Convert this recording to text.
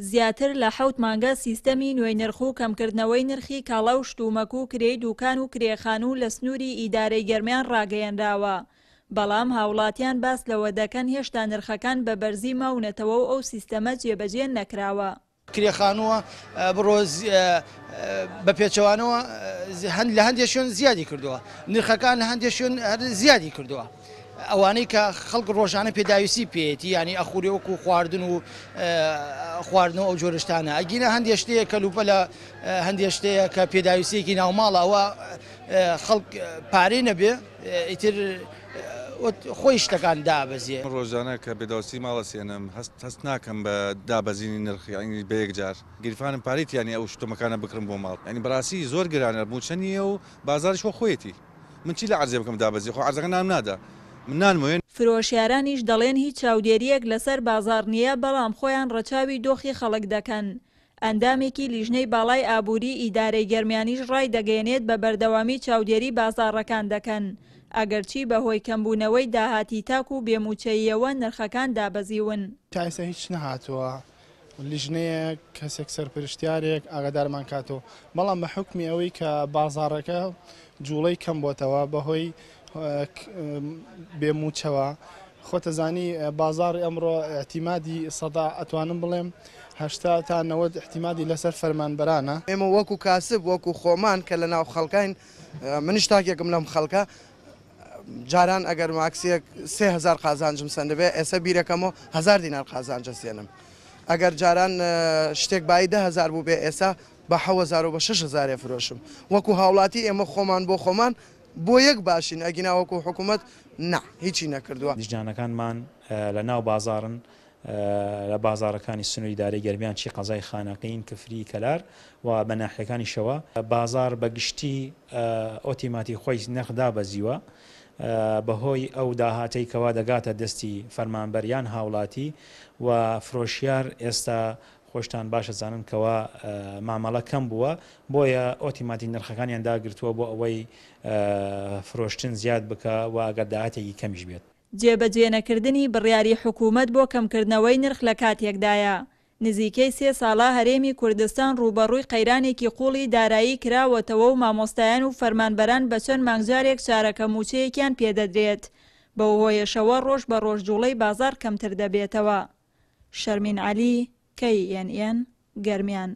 زیاتر لە حوت مانگە سیستەمی نوێی نرخ و کەمکردنەوەی نرخی کاڵە و شتومەک و کرێ دوکان و کرێخان و لە سنووری ئیدارەی گەرمیان ڕاگەیەنراوە. بەڵام هاوڵاتیان باس لەوە دەکەن هێشتا نرخەکان بە بەرزی ماونەتەوە و ئەو سیستەمە جێبەجێ نەکراوە. کرێخانووە بڕۆز بە پێچەوانەوە هەند لە هەندێک شوێن زیادی کردووە. نرخەکان لە هەندێک شوێن زیادی کردووە. ئەوانەی کە خەڵک ڕۆژانە پێداویستی پێێتی ینی ئەخوری وەکو خواردن و خواردن و ئەو جۆرشتانە ئەگینە هەندێک شتەیە کە لوپە لە هەندێک شتەیە کە پێداویستێکی ناوماڵەوە خەڵک پارەی نەبێ ئیتر خۆی شتەکان دابەزیێ ڕۆژانە کە بێداوسی ماڵەسێنم هەست ناکەم بە دابەزینی نرخیانی بەیەک جار گرفانم پارێت ینی ئەو شتۆمەکانە بکرم بۆ ماڵ ینی بەڕاستی زۆر گرانە بچەنیە و بازارش وە خۆیەتی من چی لە عرزێ بکەم دابەزی خۆ عرزەکە نام نادا منانمێن فرۆشیارانیش دەڵێن هیچ چاودێریەک لەسەر بازار نییە بەڵام خۆیان ڕەچاوی دۆخی خەڵک دەکەن. ئەندامێکی لیژنەی باڵای ئابووری ئیدارەی گەرمیانیش ڕای دەگەێنێت بە بەردەوامی چاودێری بازارڕەکان دەکەن. ئەگەرچی بەهۆی کەمبوونەوەی داهاتی تاک و بێموچەیەوە نرخەکان دابەزیون. تایسە هیچ نەهاتووە. لیژنەیە کەسێک سەرپشتارێک ئاگادارمان کاتەوە بەڵام بە حکمی ئەوەی کە بازارەکە جوڵەی کەم بۆتەوە بەهۆی بێموچەوە خۆتە زانی بازار ئەمڕۆ احتیمادی سەدا ئەتوانم بڵێم هشتا تا نەوەت احتیمادی لەسەر فەرمانبەرانە ئێمە وەکو کاسب وەکو خۆمان کە لە ناو خەڵکین منش تاکێکم لەم خەڵکە جاران ئەگەر ماکسیەک سهزار قازانجم سندبێ ئێسە بیرەکەمەوە هزار دینار قازانجە سێنم ئەگەر جاران شتێک بای دههزار بوو بێ ئێسا بە 6 هزار و بە 6 هزارێ فرۆشم وەکو هاوڵاتی ئێمە خۆمان بۆ خۆمان بۆ یەک باشین ئەگیناوەکو حکوومەت نا هیچی نەکردووە دیژانەکانمان لە ناو بازارن لە بازارەکانی سنووری دارەی گەرمیان چی قەزای خانەقین کفری کەلار و بەناحیەکانی شەوە بازار بەگشتی ئۆتیماتی خۆی نەخدا بەزیوە بەهۆی ئەو داهاتەی کەوا دەگاتە دەستی فەرمانبەریان هاوڵاتی و فرۆشیار ئێستا خۆشتان باشە زانن کەەوە مامەڵە کەم بووە بۆیە ئۆتیماتی نرخەکانیان داگرتووە بۆ ئەوەی فرۆشتن زیاد بکە و ئەگەرداهاتێکی کەمیش بێت. جێبەجێنەکردنی بڕیاری حکوومەت بۆ کەمکردنەوەی نرخ لە کاتێکدایە. نزیکەی سێ ساڵا هەرێمی کوردستان ڕوبەڕووی قەیرانێکی قوڵی دارایی کراوەتەوە و مامۆستایان و فەرمانبەران بە چەند مانگجارێک شارەکە موچەیەکیان پێدەدرێت. بە هۆیەشەوە ڕۆژ بە ڕۆژجوڵەی بازار کەمتر دەبێتەوە. شەرمین علی کەی یان ئیان گەرمیان